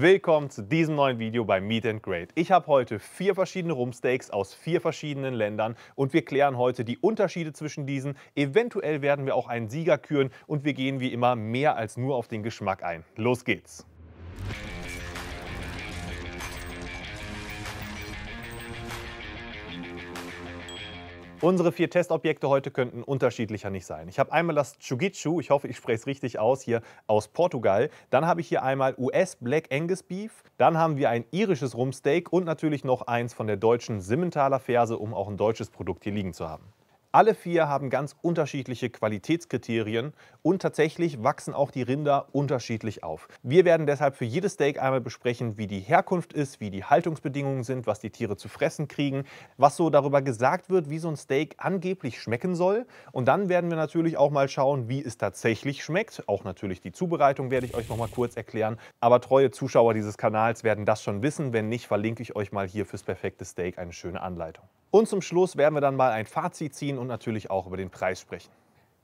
Willkommen zu diesem neuen Video bei Meet and Grade. Ich habe heute vier verschiedene Rumsteaks aus vier verschiedenen Ländern und wir klären heute die Unterschiede zwischen diesen. Eventuell werden wir auch einen Sieger küren und wir gehen wie immer mehr als nur auf den Geschmack ein. Los geht's! Unsere vier Testobjekte heute könnten unterschiedlicher nicht sein. Ich habe einmal das Chugichu, ich hoffe, ich spreche es richtig aus, hier aus Portugal. Dann habe ich hier einmal US Black Angus Beef. Dann haben wir ein irisches Rumsteak und natürlich noch eins von der deutschen Simmentaler Ferse, um auch ein deutsches Produkt hier liegen zu haben. Alle vier haben ganz unterschiedliche Qualitätskriterien und tatsächlich wachsen auch die Rinder unterschiedlich auf. Wir werden deshalb für jedes Steak einmal besprechen, wie die Herkunft ist, wie die Haltungsbedingungen sind, was die Tiere zu fressen kriegen, was so darüber gesagt wird, wie so ein Steak angeblich schmecken soll. Und dann werden wir natürlich auch mal schauen, wie es tatsächlich schmeckt. Auch natürlich die Zubereitung werde ich euch noch mal kurz erklären. Aber treue Zuschauer dieses Kanals werden das schon wissen. Wenn nicht, verlinke ich euch mal hier fürs perfekte Steak eine schöne Anleitung. Und zum Schluss werden wir dann mal ein Fazit ziehen und natürlich auch über den Preis sprechen.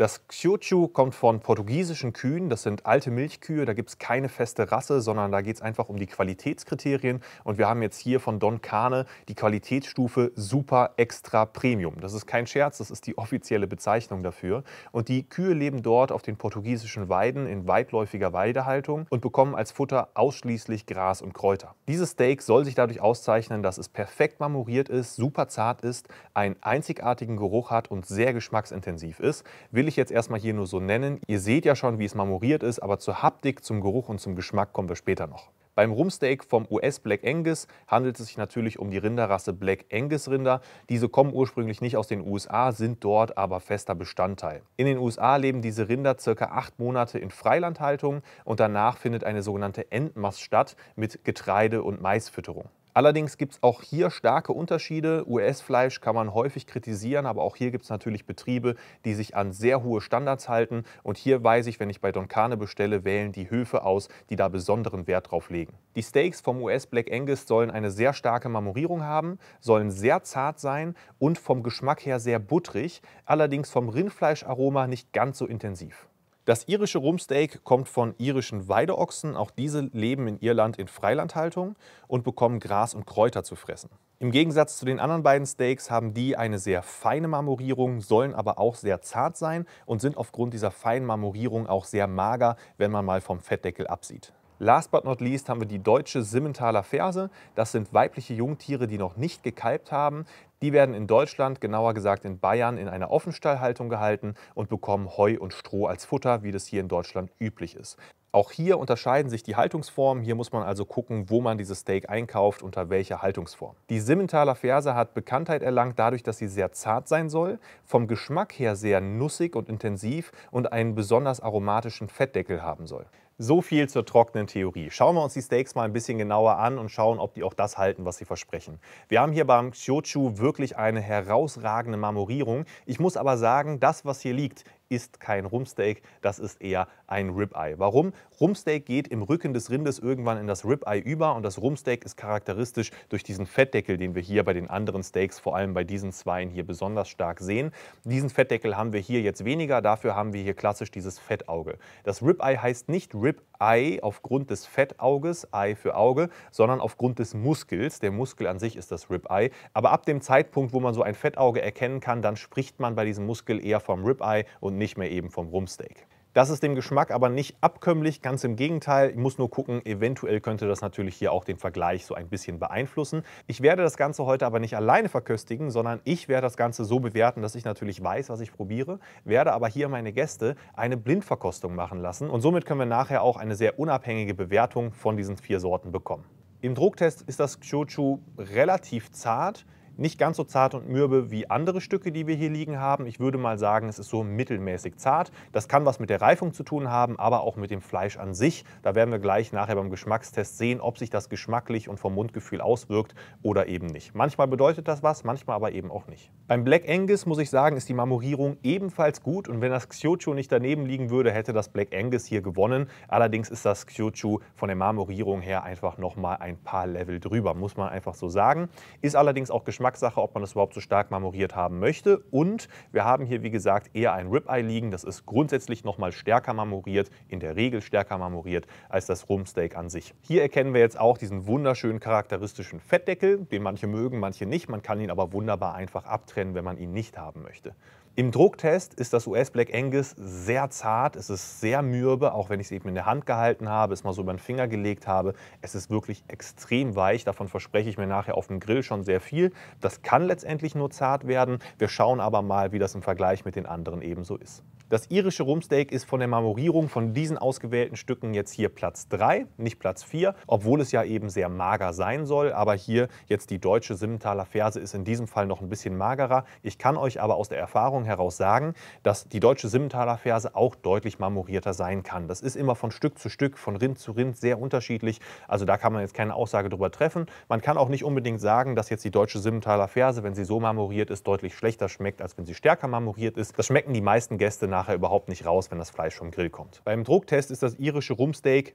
Das Xiuxiu kommt von portugiesischen Kühen, das sind alte Milchkühe, da gibt es keine feste Rasse, sondern da geht es einfach um die Qualitätskriterien. Und wir haben jetzt hier von Don Carne die Qualitätsstufe Super Extra Premium. Das ist kein Scherz, das ist die offizielle Bezeichnung dafür. Und die Kühe leben dort auf den portugiesischen Weiden in weitläufiger Weidehaltung und bekommen als Futter ausschließlich Gras und Kräuter. Dieses Steak soll sich dadurch auszeichnen, dass es perfekt marmoriert ist, super zart ist, einen einzigartigen Geruch hat und sehr geschmacksintensiv ist. Will ich jetzt erstmal hier nur so nennen. Ihr seht ja schon, wie es marmoriert ist, aber zur Haptik, zum Geruch und zum Geschmack kommen wir später noch. Beim Rumsteak vom US Black Angus handelt es sich natürlich um die Rinderrasse Black Angus Rinder. Diese kommen ursprünglich nicht aus den USA, sind dort aber fester Bestandteil. In den USA leben diese Rinder circa acht Monate in Freilandhaltung und danach findet eine sogenannte Endmast statt mit Getreide- und Maisfütterung. Allerdings gibt es auch hier starke Unterschiede. US-Fleisch kann man häufig kritisieren, aber auch hier gibt es natürlich Betriebe, die sich an sehr hohe Standards halten. Und hier weiß ich, wenn ich bei Donkane bestelle, wählen die Höfe aus, die da besonderen Wert drauf legen. Die Steaks vom US-Black Angus sollen eine sehr starke Marmorierung haben, sollen sehr zart sein und vom Geschmack her sehr butterig, allerdings vom Rindfleischaroma nicht ganz so intensiv. Das irische Rumsteak kommt von irischen Weideochsen. Auch diese leben in Irland in Freilandhaltung und bekommen Gras und Kräuter zu fressen. Im Gegensatz zu den anderen beiden Steaks haben die eine sehr feine Marmorierung, sollen aber auch sehr zart sein und sind aufgrund dieser feinen Marmorierung auch sehr mager, wenn man mal vom Fettdeckel absieht. Last but not least haben wir die deutsche Simmentaler Ferse. Das sind weibliche Jungtiere, die noch nicht gekalbt haben. Die werden in Deutschland, genauer gesagt in Bayern, in einer Offenstallhaltung gehalten und bekommen Heu und Stroh als Futter, wie das hier in Deutschland üblich ist. Auch hier unterscheiden sich die Haltungsformen. Hier muss man also gucken, wo man dieses Steak einkauft, unter welcher Haltungsform. Die Simmentaler Ferse hat Bekanntheit erlangt dadurch, dass sie sehr zart sein soll, vom Geschmack her sehr nussig und intensiv und einen besonders aromatischen Fettdeckel haben soll. So viel zur trockenen Theorie. Schauen wir uns die Steaks mal ein bisschen genauer an und schauen, ob die auch das halten, was sie versprechen. Wir haben hier beim Xiochu wirklich eine herausragende Marmorierung. Ich muss aber sagen, das, was hier liegt, ist kein Rumpsteak, das ist eher ein Ribeye. Warum? Rumpsteak geht im Rücken des Rindes irgendwann in das Ribeye über und das Rumpsteak ist charakteristisch durch diesen Fettdeckel, den wir hier bei den anderen Steaks, vor allem bei diesen Zweien hier besonders stark sehen. Diesen Fettdeckel haben wir hier jetzt weniger, dafür haben wir hier klassisch dieses Fettauge. Das Ribeye heißt nicht Rib Ei aufgrund des Fettauges, Ei für Auge, sondern aufgrund des Muskels. Der Muskel an sich ist das Ribeye. Aber ab dem Zeitpunkt, wo man so ein Fettauge erkennen kann, dann spricht man bei diesem Muskel eher vom Ribeye und nicht mehr eben vom Rumpsteak. Das ist dem Geschmack aber nicht abkömmlich, ganz im Gegenteil. Ich muss nur gucken, eventuell könnte das natürlich hier auch den Vergleich so ein bisschen beeinflussen. Ich werde das Ganze heute aber nicht alleine verköstigen, sondern ich werde das Ganze so bewerten, dass ich natürlich weiß, was ich probiere, werde aber hier meine Gäste eine Blindverkostung machen lassen und somit können wir nachher auch eine sehr unabhängige Bewertung von diesen vier Sorten bekommen. Im Drucktest ist das Chochu relativ zart. Nicht ganz so zart und mürbe wie andere Stücke, die wir hier liegen haben. Ich würde mal sagen, es ist so mittelmäßig zart. Das kann was mit der Reifung zu tun haben, aber auch mit dem Fleisch an sich. Da werden wir gleich nachher beim Geschmackstest sehen, ob sich das geschmacklich und vom Mundgefühl auswirkt oder eben nicht. Manchmal bedeutet das was, manchmal aber eben auch nicht. Beim Black Angus, muss ich sagen, ist die Marmorierung ebenfalls gut und wenn das Xiocho nicht daneben liegen würde, hätte das Black Angus hier gewonnen. Allerdings ist das Xiocho von der Marmorierung her einfach nochmal ein paar Level drüber, muss man einfach so sagen. Ist allerdings auch geschmacklich Geschmackssache, ob man das überhaupt so stark marmoriert haben möchte. Und wir haben hier, wie gesagt, eher ein Ribeye liegen. Das ist grundsätzlich nochmal stärker marmoriert, in der Regel stärker marmoriert als das Rumpsteak an sich. Hier erkennen wir jetzt auch diesen wunderschönen charakteristischen Fettdeckel, den manche mögen, manche nicht. Man kann ihn aber wunderbar einfach abtrennen, wenn man ihn nicht haben möchte. Im Drucktest ist das US Black Angus sehr zart, es ist sehr mürbe, auch wenn ich es eben in der Hand gehalten habe, es mal so über den Finger gelegt habe. Es ist wirklich extrem weich, davon verspreche ich mir nachher auf dem Grill schon sehr viel. Das kann letztendlich nur zart werden. Wir schauen aber mal, wie das im Vergleich mit den anderen ebenso ist. Das irische Rumsteak ist von der Marmorierung von diesen ausgewählten Stücken jetzt hier Platz 3, nicht Platz 4, obwohl es ja eben sehr mager sein soll. Aber hier jetzt die deutsche Simmentaler Ferse ist in diesem Fall noch ein bisschen magerer. Ich kann euch aber aus der Erfahrung heraus sagen, dass die deutsche Simmentaler Ferse auch deutlich marmorierter sein kann. Das ist immer von Stück zu Stück, von Rind zu Rind sehr unterschiedlich. Also da kann man jetzt keine Aussage drüber treffen. Man kann auch nicht unbedingt sagen, dass jetzt die deutsche Simmentaler Ferse, wenn sie so marmoriert ist, deutlich schlechter schmeckt, als wenn sie stärker marmoriert ist. Das schmecken die meisten Gäste nach nachher überhaupt nicht raus, wenn das Fleisch vom Grill kommt. Beim Drucktest ist das irische Rumsteak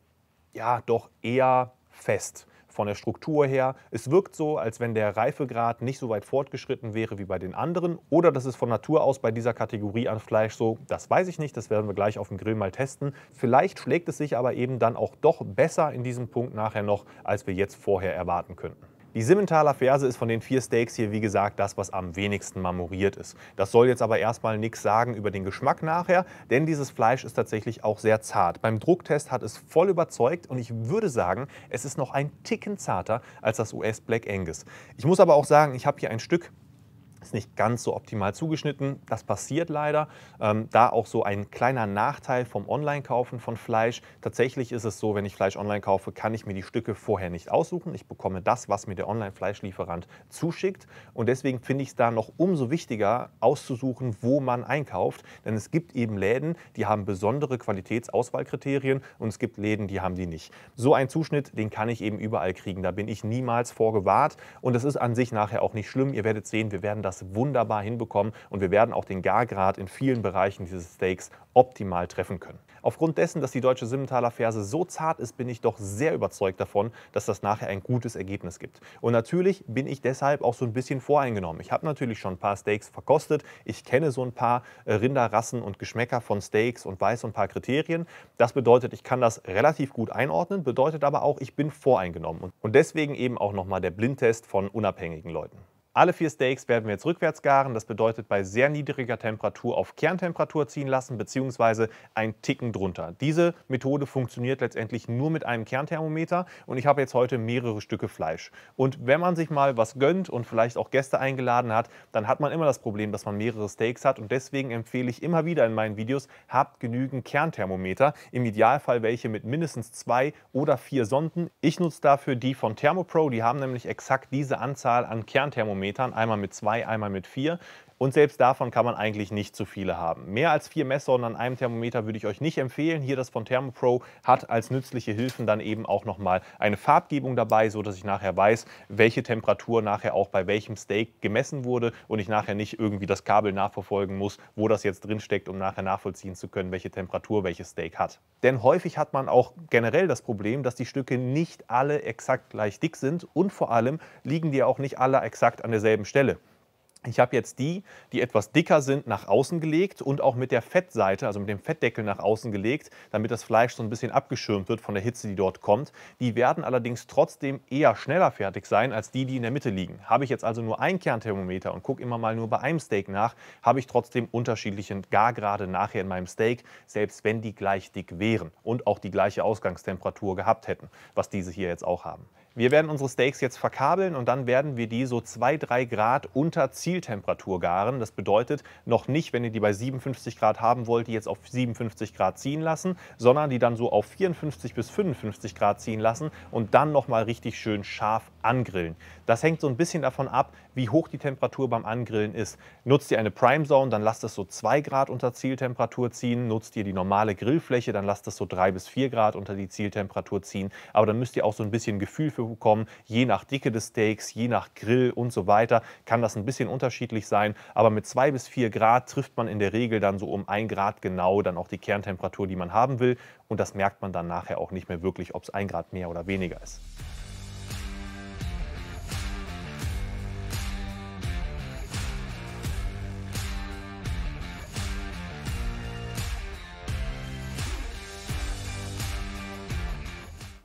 ja doch eher fest von der Struktur her. Es wirkt so, als wenn der Reifegrad nicht so weit fortgeschritten wäre wie bei den anderen. Oder das ist von Natur aus bei dieser Kategorie an Fleisch so. Das weiß ich nicht, das werden wir gleich auf dem Grill mal testen. Vielleicht schlägt es sich aber eben dann auch doch besser in diesem Punkt nachher noch, als wir jetzt vorher erwarten könnten. Die Simmentaler Ferse ist von den vier Steaks hier, wie gesagt, das, was am wenigsten marmoriert ist. Das soll jetzt aber erstmal nichts sagen über den Geschmack nachher, denn dieses Fleisch ist tatsächlich auch sehr zart. Beim Drucktest hat es voll überzeugt und ich würde sagen, es ist noch ein Ticken zarter als das US Black Angus. Ich muss aber auch sagen, ich habe hier ein Stück ist nicht ganz so optimal zugeschnitten. Das passiert leider. Ähm, da auch so ein kleiner Nachteil vom Online-Kaufen von Fleisch. Tatsächlich ist es so, wenn ich Fleisch online kaufe, kann ich mir die Stücke vorher nicht aussuchen. Ich bekomme das, was mir der Online-Fleischlieferant zuschickt. Und deswegen finde ich es da noch umso wichtiger, auszusuchen, wo man einkauft. Denn es gibt eben Läden, die haben besondere Qualitätsauswahlkriterien und es gibt Läden, die haben die nicht. So ein Zuschnitt, den kann ich eben überall kriegen. Da bin ich niemals vorgewahrt. Und das ist an sich nachher auch nicht schlimm. Ihr werdet sehen, wir werden das das wunderbar hinbekommen und wir werden auch den Gargrad in vielen Bereichen dieses Steaks optimal treffen können. Aufgrund dessen, dass die deutsche Simmentaler Ferse so zart ist, bin ich doch sehr überzeugt davon, dass das nachher ein gutes Ergebnis gibt. Und natürlich bin ich deshalb auch so ein bisschen voreingenommen. Ich habe natürlich schon ein paar Steaks verkostet. Ich kenne so ein paar äh, Rinderrassen und Geschmäcker von Steaks und weiß so ein paar Kriterien. Das bedeutet, ich kann das relativ gut einordnen, bedeutet aber auch, ich bin voreingenommen. Und deswegen eben auch nochmal der Blindtest von unabhängigen Leuten. Alle vier Steaks werden wir jetzt rückwärts garen. Das bedeutet bei sehr niedriger Temperatur auf Kerntemperatur ziehen lassen, beziehungsweise ein Ticken drunter. Diese Methode funktioniert letztendlich nur mit einem Kernthermometer und ich habe jetzt heute mehrere Stücke Fleisch. Und wenn man sich mal was gönnt und vielleicht auch Gäste eingeladen hat, dann hat man immer das Problem, dass man mehrere Steaks hat und deswegen empfehle ich immer wieder in meinen Videos, habt genügend Kernthermometer, im Idealfall welche mit mindestens zwei oder vier Sonden. Ich nutze dafür die von Thermopro, die haben nämlich exakt diese Anzahl an Kernthermometern Metern, einmal mit zwei, einmal mit vier. Und selbst davon kann man eigentlich nicht zu viele haben. Mehr als vier Messsonden an einem Thermometer würde ich euch nicht empfehlen. Hier das von Thermopro hat als nützliche Hilfen dann eben auch nochmal eine Farbgebung dabei, sodass ich nachher weiß, welche Temperatur nachher auch bei welchem Steak gemessen wurde und ich nachher nicht irgendwie das Kabel nachverfolgen muss, wo das jetzt drin steckt, um nachher nachvollziehen zu können, welche Temperatur welches Steak hat. Denn häufig hat man auch generell das Problem, dass die Stücke nicht alle exakt gleich dick sind und vor allem liegen die auch nicht alle exakt an derselben Stelle. Ich habe jetzt die, die etwas dicker sind, nach außen gelegt und auch mit der Fettseite, also mit dem Fettdeckel nach außen gelegt, damit das Fleisch so ein bisschen abgeschirmt wird von der Hitze, die dort kommt. Die werden allerdings trotzdem eher schneller fertig sein als die, die in der Mitte liegen. Habe ich jetzt also nur ein Kernthermometer und gucke immer mal nur bei einem Steak nach, habe ich trotzdem unterschiedliche Gargrade nachher in meinem Steak, selbst wenn die gleich dick wären und auch die gleiche Ausgangstemperatur gehabt hätten, was diese hier jetzt auch haben. Wir werden unsere Steaks jetzt verkabeln und dann werden wir die so 2-3 Grad unter Zieltemperatur garen. Das bedeutet noch nicht, wenn ihr die bei 57 Grad haben wollt, die jetzt auf 57 Grad ziehen lassen, sondern die dann so auf 54 bis 55 Grad ziehen lassen und dann nochmal richtig schön scharf angrillen. Das hängt so ein bisschen davon ab, wie hoch die Temperatur beim Angrillen ist. Nutzt ihr eine Prime Zone, dann lasst es so 2 Grad unter Zieltemperatur ziehen. Nutzt ihr die normale Grillfläche, dann lasst es so 3 bis 4 Grad unter die Zieltemperatur ziehen. Aber dann müsst ihr auch so ein bisschen Gefühl für bekommen. Je nach Dicke des Steaks, je nach Grill und so weiter kann das ein bisschen unterschiedlich sein. Aber mit 2 bis 4 Grad trifft man in der Regel dann so um 1 Grad genau dann auch die Kerntemperatur, die man haben will. Und das merkt man dann nachher auch nicht mehr wirklich, ob es 1 Grad mehr oder weniger ist.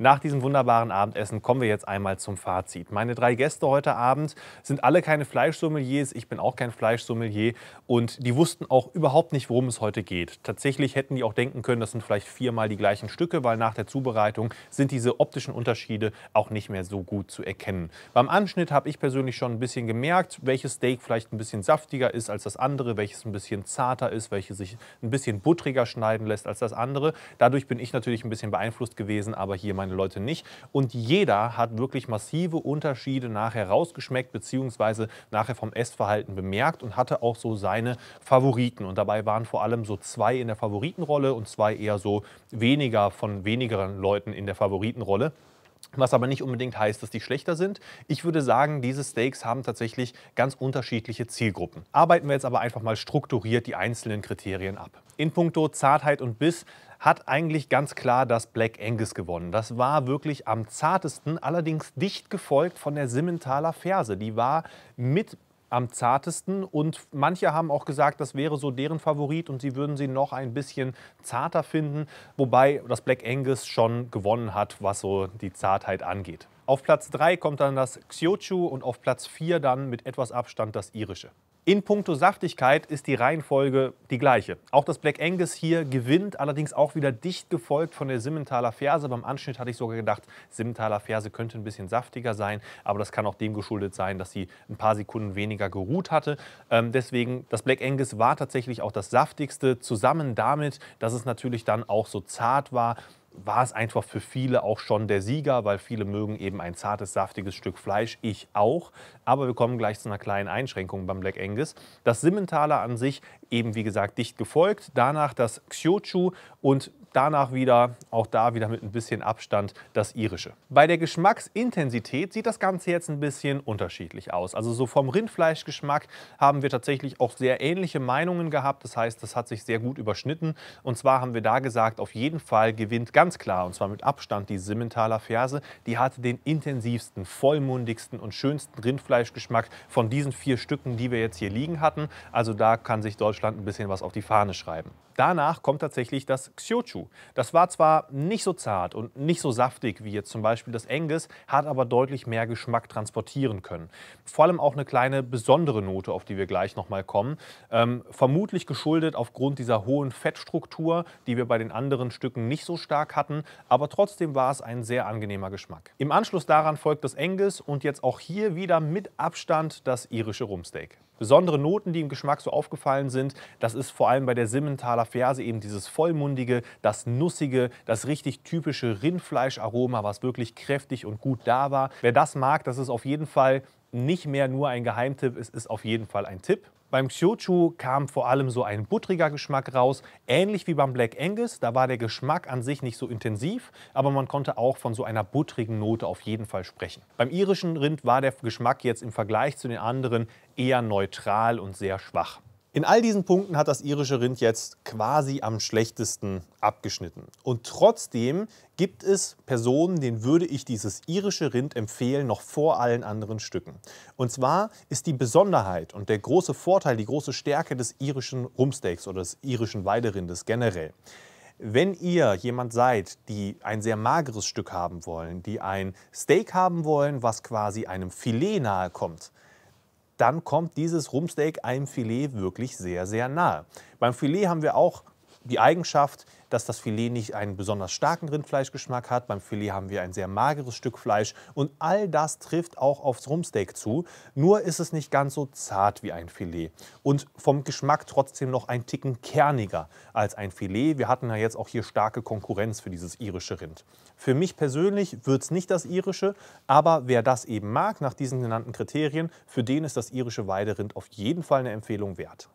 Nach diesem wunderbaren Abendessen kommen wir jetzt einmal zum Fazit. Meine drei Gäste heute Abend sind alle keine Fleischsommeliers, ich bin auch kein Fleischsommelier und die wussten auch überhaupt nicht, worum es heute geht. Tatsächlich hätten die auch denken können, das sind vielleicht viermal die gleichen Stücke, weil nach der Zubereitung sind diese optischen Unterschiede auch nicht mehr so gut zu erkennen. Beim Anschnitt habe ich persönlich schon ein bisschen gemerkt, welches Steak vielleicht ein bisschen saftiger ist als das andere, welches ein bisschen zarter ist, welches sich ein bisschen buttriger schneiden lässt als das andere. Dadurch bin ich natürlich ein bisschen beeinflusst gewesen, aber hier meine meine Leute nicht. Und jeder hat wirklich massive Unterschiede nachher rausgeschmeckt, bzw. nachher vom Essverhalten bemerkt und hatte auch so seine Favoriten. Und dabei waren vor allem so zwei in der Favoritenrolle und zwei eher so weniger von wenigeren Leuten in der Favoritenrolle. Was aber nicht unbedingt heißt, dass die schlechter sind. Ich würde sagen, diese Steaks haben tatsächlich ganz unterschiedliche Zielgruppen. Arbeiten wir jetzt aber einfach mal strukturiert die einzelnen Kriterien ab. In puncto Zartheit und Biss hat eigentlich ganz klar das Black Angus gewonnen. Das war wirklich am zartesten, allerdings dicht gefolgt von der Simmentaler Ferse. Die war mit am zartesten. Und manche haben auch gesagt, das wäre so deren Favorit und sie würden sie noch ein bisschen zarter finden. Wobei das Black Angus schon gewonnen hat, was so die Zartheit angeht. Auf Platz 3 kommt dann das Xiochu und auf Platz 4 dann mit etwas Abstand das irische. In puncto Saftigkeit ist die Reihenfolge die gleiche. Auch das Black Angus hier gewinnt, allerdings auch wieder dicht gefolgt von der Simmentaler Ferse. Beim Anschnitt hatte ich sogar gedacht, Simmentaler Ferse könnte ein bisschen saftiger sein, aber das kann auch dem geschuldet sein, dass sie ein paar Sekunden weniger geruht hatte. Ähm, deswegen, das Black Angus war tatsächlich auch das saftigste, zusammen damit, dass es natürlich dann auch so zart war, war es einfach für viele auch schon der Sieger, weil viele mögen eben ein zartes, saftiges Stück Fleisch, ich auch. Aber wir kommen gleich zu einer kleinen Einschränkung beim Black Angus. Das Simmentaler an sich eben, wie gesagt, dicht gefolgt. Danach das Xiochu und Danach wieder, auch da wieder mit ein bisschen Abstand, das irische. Bei der Geschmacksintensität sieht das Ganze jetzt ein bisschen unterschiedlich aus. Also so vom Rindfleischgeschmack haben wir tatsächlich auch sehr ähnliche Meinungen gehabt. Das heißt, das hat sich sehr gut überschnitten. Und zwar haben wir da gesagt, auf jeden Fall gewinnt ganz klar, und zwar mit Abstand die Simmentaler Ferse. Die hatte den intensivsten, vollmundigsten und schönsten Rindfleischgeschmack von diesen vier Stücken, die wir jetzt hier liegen hatten. Also da kann sich Deutschland ein bisschen was auf die Fahne schreiben. Danach kommt tatsächlich das Xiochu dazu. Das war zwar nicht so zart und nicht so saftig wie jetzt zum Beispiel das Angus, hat aber deutlich mehr Geschmack transportieren können. Vor allem auch eine kleine besondere Note, auf die wir gleich nochmal kommen. Ähm, vermutlich geschuldet aufgrund dieser hohen Fettstruktur, die wir bei den anderen Stücken nicht so stark hatten, aber trotzdem war es ein sehr angenehmer Geschmack. Im Anschluss daran folgt das Angus und jetzt auch hier wieder mit Abstand das irische Rumsteak besondere Noten, die im Geschmack so aufgefallen sind, das ist vor allem bei der Simmentaler Ferse eben dieses vollmundige, das nussige, das richtig typische Rindfleischaroma, was wirklich kräftig und gut da war. Wer das mag, das ist auf jeden Fall nicht mehr nur ein Geheimtipp, es ist auf jeden Fall ein Tipp. Beim Xiochu kam vor allem so ein buttriger Geschmack raus, ähnlich wie beim Black Angus. Da war der Geschmack an sich nicht so intensiv, aber man konnte auch von so einer buttrigen Note auf jeden Fall sprechen. Beim irischen Rind war der Geschmack jetzt im Vergleich zu den anderen eher neutral und sehr schwach. In all diesen Punkten hat das irische Rind jetzt quasi am schlechtesten abgeschnitten. Und trotzdem gibt es Personen, denen würde ich dieses irische Rind empfehlen, noch vor allen anderen Stücken. Und zwar ist die Besonderheit und der große Vorteil, die große Stärke des irischen Rumsteaks oder des irischen Weiderindes generell. Wenn ihr jemand seid, die ein sehr mageres Stück haben wollen, die ein Steak haben wollen, was quasi einem Filet nahe kommt, dann kommt dieses Rumpsteak einem Filet wirklich sehr, sehr nahe. Beim Filet haben wir auch die Eigenschaft, dass das Filet nicht einen besonders starken Rindfleischgeschmack hat. Beim Filet haben wir ein sehr mageres Stück Fleisch und all das trifft auch aufs Rumsteak zu. Nur ist es nicht ganz so zart wie ein Filet und vom Geschmack trotzdem noch ein Ticken kerniger als ein Filet. Wir hatten ja jetzt auch hier starke Konkurrenz für dieses irische Rind. Für mich persönlich wird es nicht das irische, aber wer das eben mag, nach diesen genannten Kriterien, für den ist das irische Weiderind auf jeden Fall eine Empfehlung wert.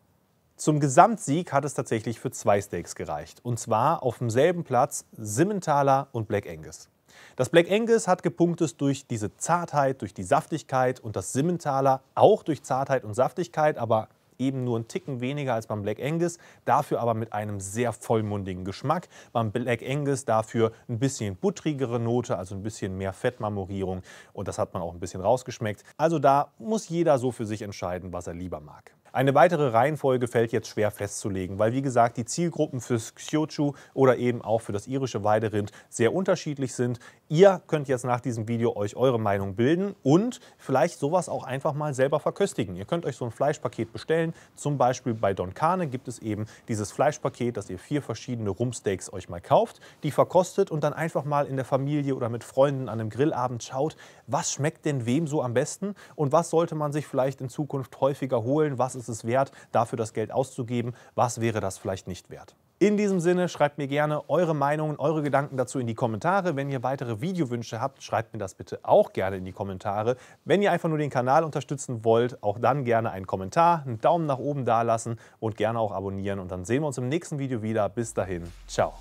Zum Gesamtsieg hat es tatsächlich für zwei Steaks gereicht. Und zwar auf demselben Platz Simmentaler und Black Angus. Das Black Angus hat gepunktet durch diese Zartheit, durch die Saftigkeit und das Simmentaler auch durch Zartheit und Saftigkeit, aber eben nur einen Ticken weniger als beim Black Angus, dafür aber mit einem sehr vollmundigen Geschmack. Beim Black Angus dafür ein bisschen buttrigere Note, also ein bisschen mehr Fettmarmorierung und das hat man auch ein bisschen rausgeschmeckt. Also da muss jeder so für sich entscheiden, was er lieber mag. Eine weitere Reihenfolge fällt jetzt schwer festzulegen, weil wie gesagt die Zielgruppen fürs Xiochu oder eben auch für das irische Weiderind sehr unterschiedlich sind. Ihr könnt jetzt nach diesem Video euch eure Meinung bilden und vielleicht sowas auch einfach mal selber verköstigen. Ihr könnt euch so ein Fleischpaket bestellen, zum Beispiel bei Don Carne gibt es eben dieses Fleischpaket, dass ihr vier verschiedene Rumpsteaks euch mal kauft, die verkostet und dann einfach mal in der Familie oder mit Freunden an einem Grillabend schaut, was schmeckt denn wem so am besten und was sollte man sich vielleicht in Zukunft häufiger holen, was ist ist es wert, dafür das Geld auszugeben, was wäre das vielleicht nicht wert. In diesem Sinne, schreibt mir gerne eure Meinungen, eure Gedanken dazu in die Kommentare. Wenn ihr weitere Videowünsche habt, schreibt mir das bitte auch gerne in die Kommentare. Wenn ihr einfach nur den Kanal unterstützen wollt, auch dann gerne einen Kommentar, einen Daumen nach oben dalassen und gerne auch abonnieren. Und dann sehen wir uns im nächsten Video wieder. Bis dahin, ciao.